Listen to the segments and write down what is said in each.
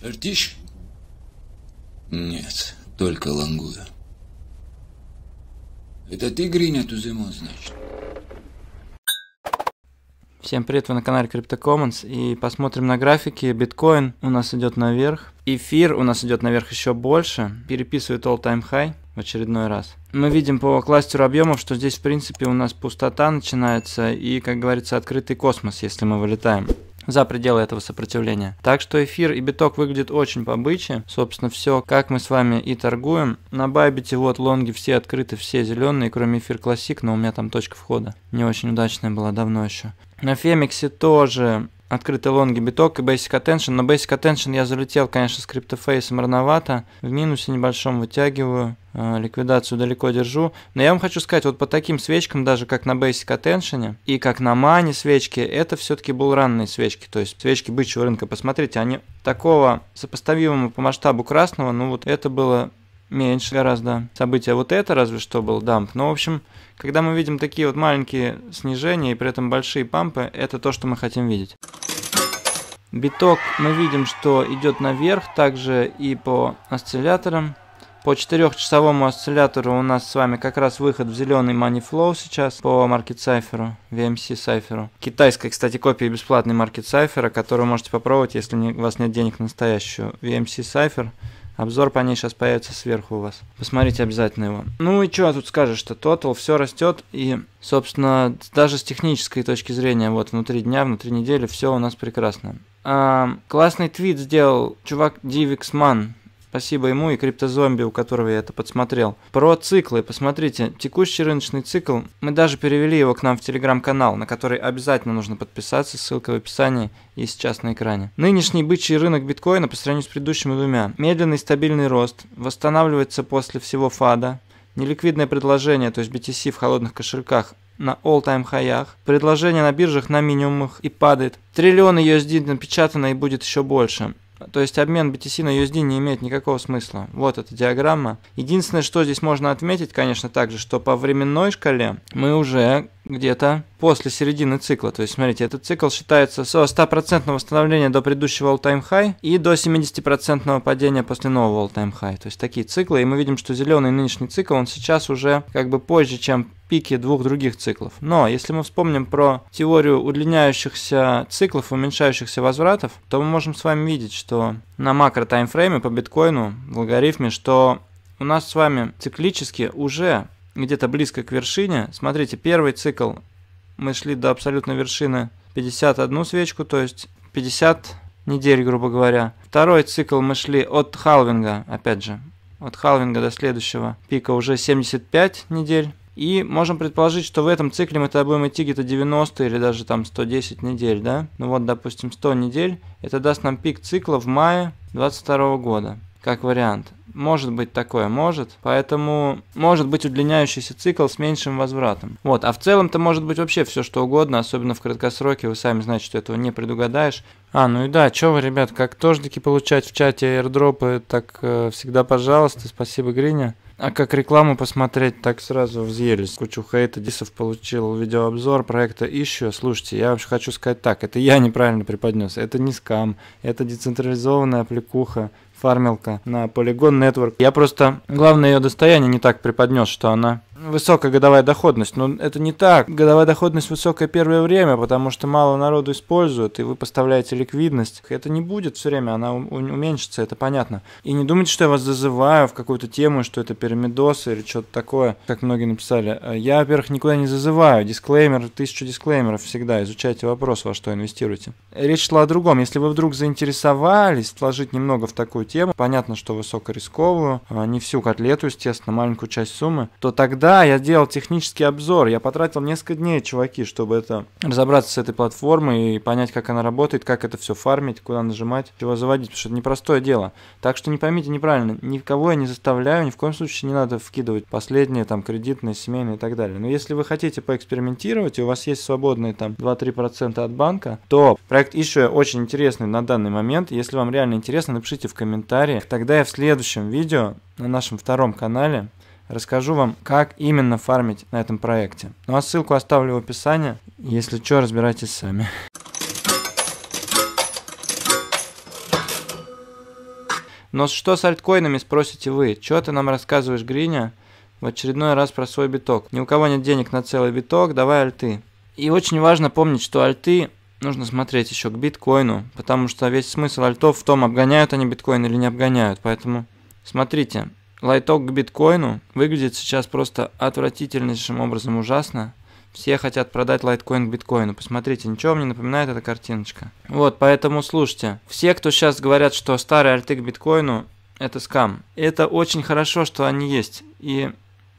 Фертич? Нет, только Лангуя. Это ты, Гриня ту зиму значит? Всем привет, вы на канале CryptoCommons и посмотрим на графики. Биткоин у нас идет наверх, эфир у нас идет наверх еще больше, переписывает all-time high в очередной раз. Мы видим по кластеру объемов, что здесь в принципе у нас пустота начинается и, как говорится, открытый космос, если мы вылетаем за пределы этого сопротивления. Так что эфир и биток выглядят очень побыче. Собственно, все, как мы с вами и торгуем. На Байбите вот лонги все открыты, все зеленые, кроме эфир классик, но у меня там точка входа. Не очень удачная была давно еще. На Фемиксе тоже открытый лонги биток и basic attention. На basic attention я залетел, конечно, с криптофейсом рановато. В минусе небольшом вытягиваю. Э, ликвидацию далеко держу. Но я вам хочу сказать, вот по таким свечкам, даже как на Basic Attention и как на Мане свечки, это все-таки был ранние свечки. То есть свечки бычьего рынка. Посмотрите, они такого сопоставимого по масштабу красного, ну вот это было меньше гораздо. Событие вот это разве что был дамп. Но, ну, в общем, когда мы видим такие вот маленькие снижения и при этом большие пампы, это то, что мы хотим видеть. Биток мы видим, что идет наверх, также и по осцилляторам. По 4-часовому осциллятору у нас с вами как раз выход в зеленый Money Flow сейчас по Market Cipher, VMC Cipher. Китайская, кстати, копия бесплатной Market Cipher, которую можете попробовать, если у вас нет денег на настоящую VMC Cipher. Обзор по ней сейчас появится сверху у вас. Посмотрите обязательно его. Ну и что тут скажешь что Total все растет и, собственно, даже с технической точки зрения, вот внутри дня, внутри недели, все у нас прекрасно. А, классный твит сделал чувак Дивиксман Спасибо ему и криптозомби, у которого я это подсмотрел. Про циклы. Посмотрите, текущий рыночный цикл, мы даже перевели его к нам в телеграм-канал, на который обязательно нужно подписаться, ссылка в описании и сейчас на экране. Нынешний бычий рынок биткоина по сравнению с предыдущими двумя. Медленный стабильный рост, восстанавливается после всего фада, неликвидное предложение, то есть BTC в холодных кошельках, на all-time хаях, предложение на биржах на минимумах и падает. Триллионы USD напечатано и будет еще больше. То есть обмен BTC на USD не имеет никакого смысла. Вот эта диаграмма. Единственное, что здесь можно отметить, конечно, также, что по временной шкале мы уже где-то после середины цикла. То есть, смотрите, этот цикл считается со 100% восстановления до предыдущего all-time high и до 70% падения после нового all-time high. То есть, такие циклы. И мы видим, что зеленый нынешний цикл, он сейчас уже как бы позже, чем пики двух других циклов. Но если мы вспомним про теорию удлиняющихся циклов, уменьшающихся возвратов, то мы можем с вами видеть, что на макро таймфрейме по биткоину в логарифме, что у нас с вами циклически уже где-то близко к вершине. Смотрите, первый цикл мы шли до абсолютной вершины 51 свечку, то есть 50 недель, грубо говоря. Второй цикл мы шли от халвинга, опять же, от халвинга до следующего пика уже 75 недель. И можем предположить, что в этом цикле мы тогда будем идти где-то 90 или даже там 110 недель, да? Ну вот, допустим, 100 недель, это даст нам пик цикла в мае 22 года, как вариант. Может быть такое, может. Поэтому может быть удлиняющийся цикл с меньшим возвратом. Вот, а в целом-то может быть вообще все что угодно, особенно в краткосроке, вы сами знаете, что этого не предугадаешь. А, ну и да, чё вы, ребят, как тождики получать в чате аирдропы, так э, всегда пожалуйста, спасибо Гриня. А как рекламу посмотреть, так сразу взъелись. Кучу хейта, дисов получил видеообзор проекта «Ищу». Слушайте, я вообще хочу сказать так, это я неправильно преподнес, это не скам, это децентрализованная плекуха фармилка на Polygon Network. Я просто, главное, ее достояние не так преподнес, что она высокая годовая доходность. Но это не так. Годовая доходность высокая первое время, потому что мало народу используют, и вы поставляете ликвидность. Это не будет все время, она уменьшится, это понятно. И не думайте, что я вас зазываю в какую-то тему, что это пирамидос или что-то такое, как многие написали. А я, во-первых, никуда не зазываю. Дисклеймер, тысячу дисклеймеров всегда. Изучайте вопрос, во что инвестируете. Речь шла о другом. Если вы вдруг заинтересовались вложить немного в такую тему, понятно, что высокорисковую, а не всю котлету, естественно, маленькую часть суммы, то тогда да, я делал технический обзор, я потратил несколько дней, чуваки, чтобы это разобраться с этой платформой и понять, как она работает, как это все фармить, куда нажимать, чего заводить, потому что это непростое дело. Так что не поймите неправильно, никого я не заставляю, ни в коем случае не надо вкидывать последние там кредитные, семейные и так далее. Но если вы хотите поэкспериментировать, и у вас есть свободные там 2-3% от банка, то проект Issue очень интересный на данный момент. Если вам реально интересно, напишите в комментариях. Тогда я в следующем видео на нашем втором канале расскажу вам, как именно фармить на этом проекте. Ну а ссылку оставлю в описании, если что, разбирайтесь сами. Но что с альткоинами, спросите вы? Чё ты нам рассказываешь, Гриня? В очередной раз про свой биток. Ни у кого нет денег на целый биток, давай альты. И очень важно помнить, что альты нужно смотреть еще к биткоину, потому что весь смысл альтов в том, обгоняют они биткоин или не обгоняют. Поэтому смотрите, Лайток к биткоину выглядит сейчас просто отвратительнейшим образом ужасно. Все хотят продать лайткоин к биткоину. Посмотрите, ничего мне напоминает эта картиночка. Вот, поэтому слушайте. Все, кто сейчас говорят, что старые арты к биткоину, это скам. Это очень хорошо, что они есть. И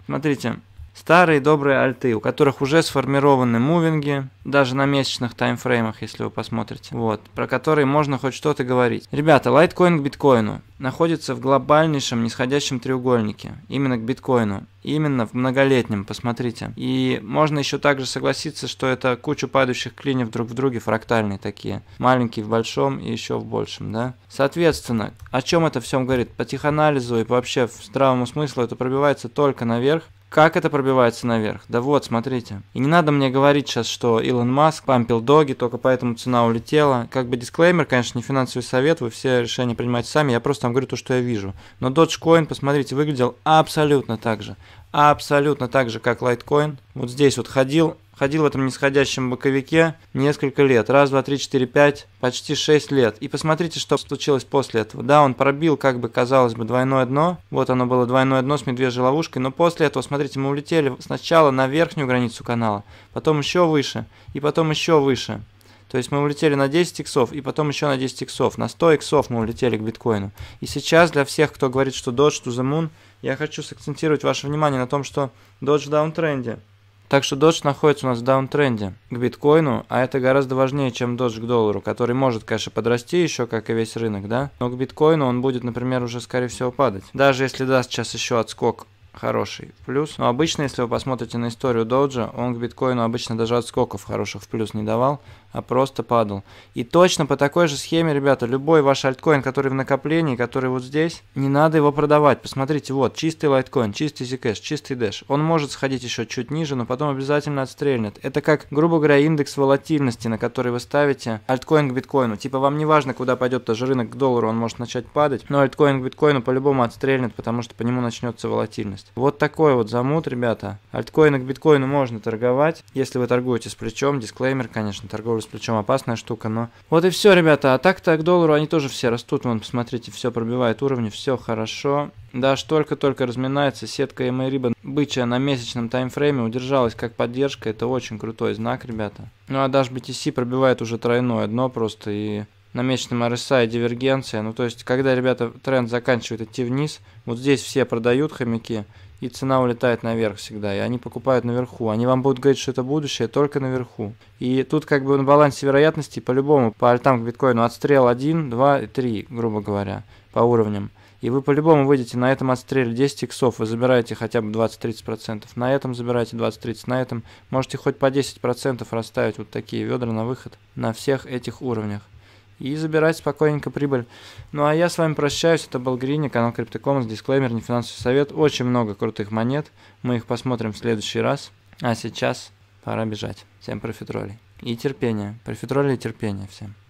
смотрите, Старые добрые альты, у которых уже сформированы мувинги, даже на месячных таймфреймах, если вы посмотрите, вот, про которые можно хоть что-то говорить. Ребята, лайткоин к биткоину находится в глобальнейшем нисходящем треугольнике, именно к биткоину, именно в многолетнем, посмотрите. И можно еще также согласиться, что это куча падающих клиньев друг в друге, фрактальные такие, маленькие в большом и еще в большем, да. Соответственно, о чем это всем говорит? По теханализу и вообще в здравому смыслу это пробивается только наверх, как это пробивается наверх? Да вот, смотрите. И не надо мне говорить сейчас, что Илон Маск пампил доги, только поэтому цена улетела. Как бы дисклеймер, конечно, не финансовый совет, вы все решения принимаете сами, я просто вам говорю то, что я вижу. Но Dogecoin, посмотрите, выглядел абсолютно так же. Абсолютно так же, как Litecoin. Вот здесь вот ходил ходил в этом нисходящем боковике несколько лет. Раз, два, три, четыре, пять, почти шесть лет. И посмотрите, что случилось после этого. Да, он пробил, как бы, казалось бы, двойное дно. Вот оно было двойное дно с медвежьей ловушкой. Но после этого, смотрите, мы улетели сначала на верхнюю границу канала, потом еще выше, и потом еще выше. То есть мы улетели на 10 иксов, и потом еще на 10 иксов. На 100 иксов мы улетели к биткоину. И сейчас для всех, кто говорит, что Dodge to the Moon, я хочу сакцентировать ваше внимание на том, что Dodge в даунтренде. Так что Dodge находится у нас в даунтренде к биткоину, а это гораздо важнее, чем Dodge к доллару, который может, конечно, подрасти еще, как и весь рынок, да? Но к биткоину он будет, например, уже, скорее всего, падать. Даже если даст сейчас еще отскок хороший плюс. Но обычно, если вы посмотрите на историю доджа, он к биткоину обычно даже отскоков хороших в плюс не давал, а просто падал. И точно по такой же схеме, ребята, любой ваш альткоин, который в накоплении, который вот здесь, не надо его продавать. Посмотрите, вот, чистый лайткоин, чистый Zcash, чистый Dash. Он может сходить еще чуть ниже, но потом обязательно отстрельнет. Это как, грубо говоря, индекс волатильности, на который вы ставите альткоин к биткоину. Типа вам не важно, куда пойдет даже рынок к доллару, он может начать падать, но альткоин к биткоину по-любому отстрельнет, потому что по нему начнется волатильность есть. Вот такой вот замут, ребята. Альткоины к биткоину можно торговать, если вы торгуете с плечом. Дисклеймер, конечно, торговля с плечом опасная штука, но... Вот и все, ребята. А так-то к доллару они тоже все растут. Вон, посмотрите, все пробивает уровни, все хорошо. Даш только-только разминается, сетка и Ribbon бычья на месячном таймфрейме удержалась как поддержка, это очень крутой знак, ребята. Ну а даже BTC пробивает уже тройное дно просто и намеченным RSI а дивергенция. Ну, то есть, когда, ребята, тренд заканчивает идти вниз, вот здесь все продают хомяки, и цена улетает наверх всегда, и они покупают наверху. Они вам будут говорить, что это будущее только наверху. И тут как бы на балансе вероятностей по-любому, по альтам к биткоину отстрел 1, 2 и 3, грубо говоря, по уровням. И вы по-любому выйдете на этом отстреле 10 иксов, вы забираете хотя бы 20-30%, на этом забираете 20-30%, на этом можете хоть по 10% расставить вот такие ведра на выход на всех этих уровнях и забирать спокойненько прибыль. Ну а я с вами прощаюсь, это был Грини, канал CryptoCommons, дисклеймер, не финансовый совет. Очень много крутых монет, мы их посмотрим в следующий раз. А сейчас пора бежать. Всем профитролей. И терпения. профитроли и терпения всем.